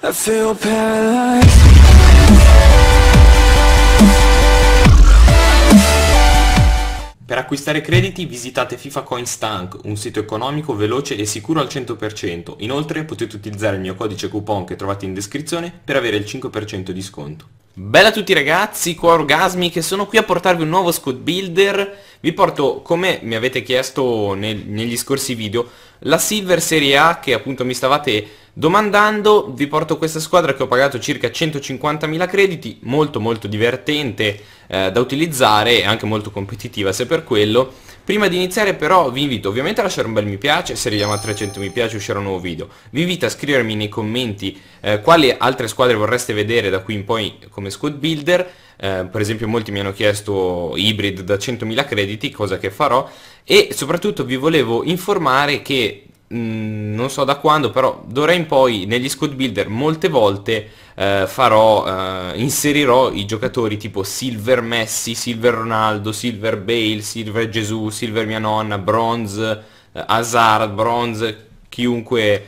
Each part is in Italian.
I feel Per acquistare crediti visitate FIFA Coin Stank, un sito economico, veloce e sicuro al 100%. Inoltre potete utilizzare il mio codice coupon che trovate in descrizione per avere il 5% di sconto. Bella a tutti ragazzi, qua Orgasmi che sono qui a portarvi un nuovo squad builder Vi porto, come mi avete chiesto nel, negli scorsi video, la Silver Serie A che appunto mi stavate Domandando vi porto questa squadra che ho pagato circa 150.000 crediti, molto molto divertente eh, da utilizzare e anche molto competitiva se per quello. Prima di iniziare però vi invito ovviamente a lasciare un bel mi piace, se arriviamo a 300 mi piace uscirà un nuovo video. Vi invito a scrivermi nei commenti eh, quali altre squadre vorreste vedere da qui in poi come squad builder. Eh, per esempio molti mi hanno chiesto hybrid da 100.000 crediti, cosa che farò. E soprattutto vi volevo informare che Mm, non so da quando, però d'ora in poi negli squad builder molte volte eh, farò, eh, inserirò i giocatori tipo Silver Messi, Silver Ronaldo, Silver Bale, Silver Gesù, Silver mia nonna, Bronze, eh, Hazard, Bronze, chiunque,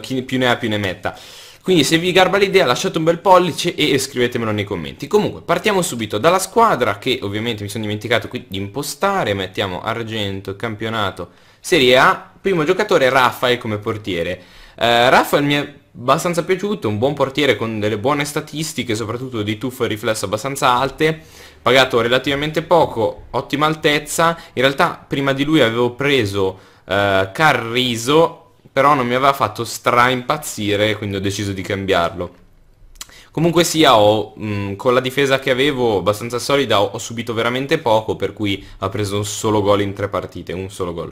chi più ne ha più ne metta. Quindi se vi garba l'idea lasciate un bel pollice e scrivetemelo nei commenti. Comunque partiamo subito dalla squadra che ovviamente mi sono dimenticato qui di impostare. Mettiamo argento, campionato, serie A primo giocatore Raffaele come portiere. Eh, Raffaele mi è abbastanza piaciuto, un buon portiere con delle buone statistiche, soprattutto di tuffo e riflesso abbastanza alte, pagato relativamente poco, ottima altezza. In realtà prima di lui avevo preso eh, Carriso, però non mi aveva fatto straimpazzire, quindi ho deciso di cambiarlo. Comunque sia, ho, mh, mm, con la difesa che avevo abbastanza solida ho, ho subito veramente poco, per cui ha preso un solo gol in tre partite, un solo gol.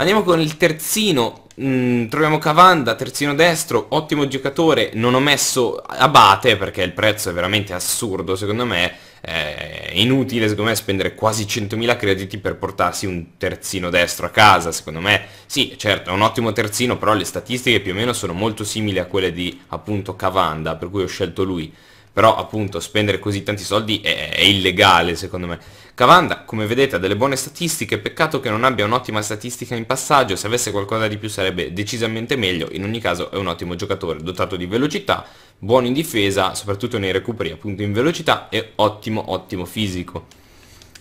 Andiamo con il terzino, mm, troviamo Cavanda, terzino destro, ottimo giocatore, non ho messo Abate perché il prezzo è veramente assurdo secondo me, eh, è inutile secondo me spendere quasi 100.000 crediti per portarsi un terzino destro a casa, secondo me sì certo è un ottimo terzino però le statistiche più o meno sono molto simili a quelle di appunto Cavanda per cui ho scelto lui però appunto spendere così tanti soldi è, è illegale secondo me. Cavanda, come vedete, ha delle buone statistiche, peccato che non abbia un'ottima statistica in passaggio, se avesse qualcosa di più sarebbe decisamente meglio, in ogni caso è un ottimo giocatore dotato di velocità, buono in difesa, soprattutto nei recuperi appunto in velocità e ottimo ottimo fisico.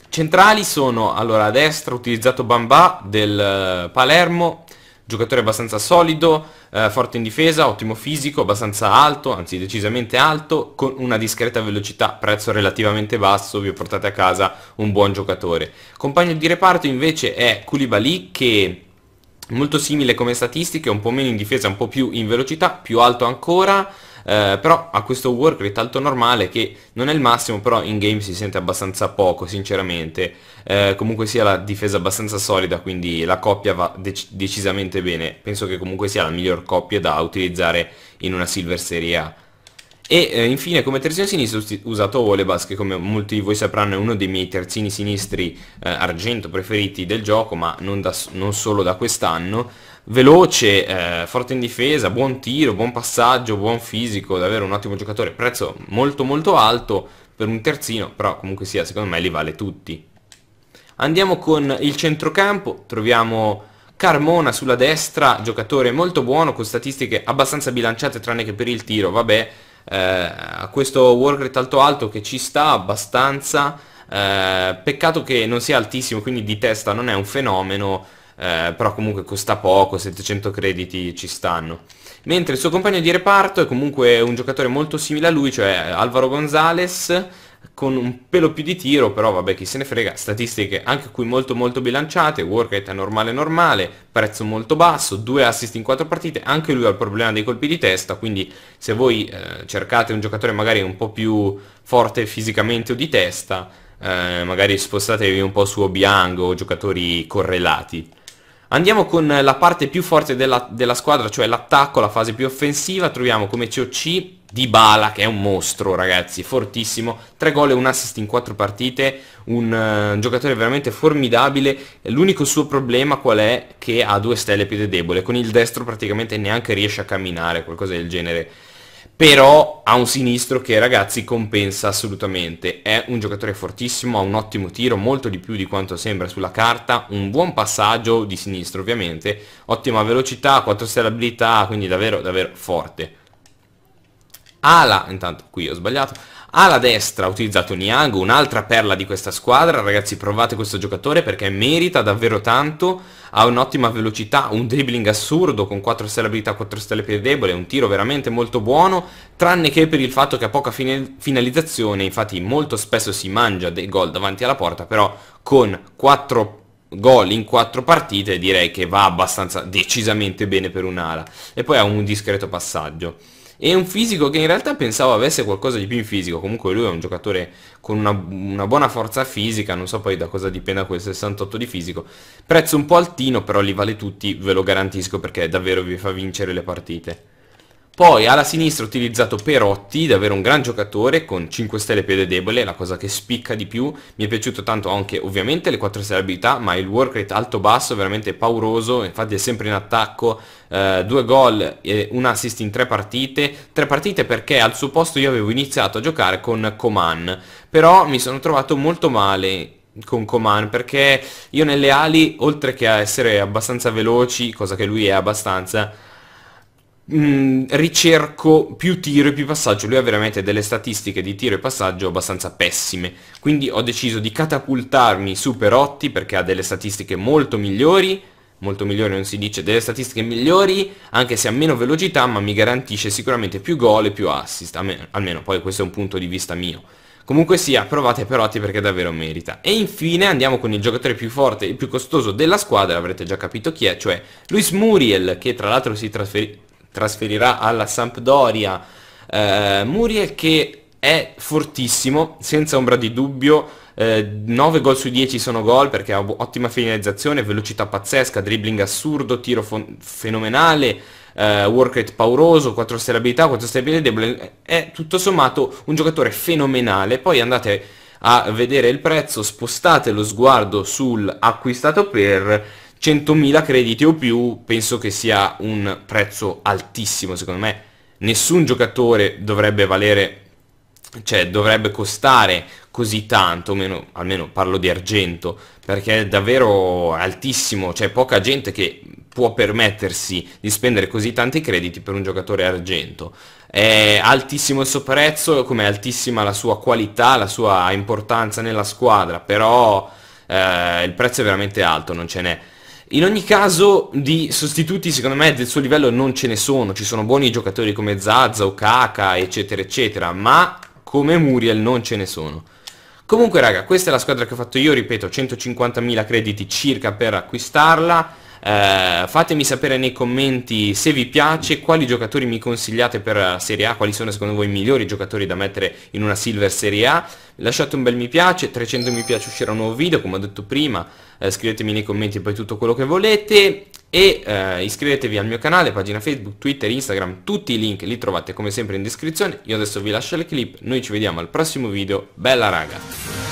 Centrali sono, allora a destra ho utilizzato Bamba del eh, Palermo, giocatore abbastanza solido, eh, forte in difesa, ottimo fisico, abbastanza alto, anzi decisamente alto, con una discreta velocità, prezzo relativamente basso, vi portate a casa un buon giocatore. Compagno di reparto invece è Koulibaly che molto simile come statistiche, un po' meno in difesa, un po' più in velocità, più alto ancora, eh, però ha questo work rate alto normale che non è il massimo però in game si sente abbastanza poco sinceramente eh, comunque sia la difesa abbastanza solida quindi la coppia va dec decisamente bene penso che comunque sia la miglior coppia da utilizzare in una Silver Serie A e eh, infine come terzino sinistro ho usato Olebas che come molti di voi sapranno è uno dei miei terzini sinistri eh, argento preferiti del gioco ma non, da, non solo da quest'anno veloce, eh, forte in difesa, buon tiro, buon passaggio, buon fisico, davvero un ottimo giocatore, prezzo molto molto alto per un terzino, però comunque sia, secondo me li vale tutti. Andiamo con il centrocampo, troviamo Carmona sulla destra, giocatore molto buono, con statistiche abbastanza bilanciate tranne che per il tiro, vabbè, eh, a questo work rate alto alto che ci sta abbastanza, eh, peccato che non sia altissimo, quindi di testa non è un fenomeno, eh, però comunque costa poco, 700 crediti ci stanno mentre il suo compagno di reparto è comunque un giocatore molto simile a lui, cioè Alvaro Gonzales con un pelo più di tiro, però vabbè chi se ne frega, statistiche anche qui molto molto bilanciate, work normale normale, prezzo molto basso, due assist in quattro partite, anche lui ha il problema dei colpi di testa, quindi se voi eh, cercate un giocatore magari un po' più forte fisicamente o di testa, eh, magari spostatevi un po' su Obiang o giocatori correlati. Andiamo con la parte più forte della, della squadra, cioè l'attacco, la fase più offensiva, troviamo come COC Dybala che è un mostro ragazzi, fortissimo, 3 gol e un assist in 4 partite, un, uh, un giocatore veramente formidabile, l'unico suo problema qual è che ha due stelle più debole, con il destro praticamente neanche riesce a camminare, qualcosa del genere, però ha un sinistro che ragazzi compensa assolutamente, è un giocatore fortissimo, ha un ottimo tiro, molto di più di quanto sembra sulla carta, un buon passaggio di sinistro ovviamente, ottima velocità, 4 stelle abilità, quindi davvero davvero forte. Ala, intanto qui ho sbagliato, alla destra ha utilizzato Niago, un'altra perla di questa squadra, ragazzi provate questo giocatore perché merita davvero tanto, ha un'ottima velocità, un dribbling assurdo con 4 stelle abilità, 4 stelle più debole, un tiro veramente molto buono, tranne che per il fatto che ha poca finalizzazione, infatti molto spesso si mangia dei gol davanti alla porta, però con 4 gol in 4 partite direi che va abbastanza decisamente bene per un'ala e poi ha un discreto passaggio e un fisico che in realtà pensavo avesse qualcosa di più in fisico, comunque lui è un giocatore con una, una buona forza fisica, non so poi da cosa dipenda quel 68 di fisico, prezzo un po' altino però li vale tutti, ve lo garantisco perché davvero vi fa vincere le partite. Poi alla sinistra ho utilizzato Perotti, davvero un gran giocatore con 5 stelle piede debole, la cosa che spicca di più. Mi è piaciuto tanto anche ovviamente le 4 stelle abilità, ma il work rate alto-basso veramente pauroso, infatti è sempre in attacco, eh, due gol e un assist in tre partite. Tre partite perché al suo posto io avevo iniziato a giocare con Coman, però mi sono trovato molto male con Coman perché io nelle ali, oltre che a essere abbastanza veloci, cosa che lui è abbastanza, mh, mm, ricerco più tiro e più passaggio. Lui ha veramente delle statistiche di tiro e passaggio abbastanza pessime. Quindi ho deciso di catapultarmi su Perotti perché ha delle statistiche molto migliori molto migliori non si dice, delle statistiche migliori, anche se ha meno velocità, ma mi garantisce sicuramente più gol e più assist, almeno, almeno poi questo è un punto di vista mio. Comunque sia, provate Perotti perché davvero merita. E infine andiamo con il giocatore più forte e più costoso della squadra, avrete già capito chi è, cioè Luis Muriel, che tra l'altro si trasferisce trasferirà alla Sampdoria. Eh, Muriel che è fortissimo, senza ombra di dubbio. Eh, 9 gol su 10 sono gol perché ha ottima finalizzazione, velocità pazzesca, dribbling assurdo, tiro fenomenale, eh, work rate pauroso, 4 stelle 4 stelle debole. Eh, è tutto sommato un giocatore fenomenale. Poi andate a vedere il prezzo, spostate lo sguardo sul acquistato per 100.000 crediti o più penso che sia un prezzo altissimo secondo me. Nessun giocatore dovrebbe valere, cioè dovrebbe costare così tanto, almeno, almeno parlo di argento, perché è davvero altissimo, c'è poca gente che può permettersi di spendere così tanti crediti per un giocatore argento. È altissimo il suo prezzo, come è altissima la sua qualità, la sua importanza nella squadra, però eh, il prezzo è veramente alto, non ce n'è. In ogni caso di sostituti secondo me del suo livello non ce ne sono, ci sono buoni giocatori come Zaza o Kaka eccetera eccetera, ma come Muriel non ce ne sono. Comunque raga, questa è la squadra che ho fatto io, ripeto, 150.000 crediti circa per acquistarla, eh, fatemi sapere nei commenti se vi piace, quali giocatori mi consigliate per Serie A, quali sono secondo voi i migliori giocatori da mettere in una Silver Serie A. Lasciate un bel mi piace, 300 mi piace uscirà un nuovo video, come ho detto prima, eh, scrivetemi nei commenti poi tutto quello che volete e eh, iscrivetevi al mio canale, pagina Facebook, Twitter, Instagram, tutti i link li trovate come sempre in descrizione. Io adesso vi lascio le clip, noi ci vediamo al prossimo video, bella raga!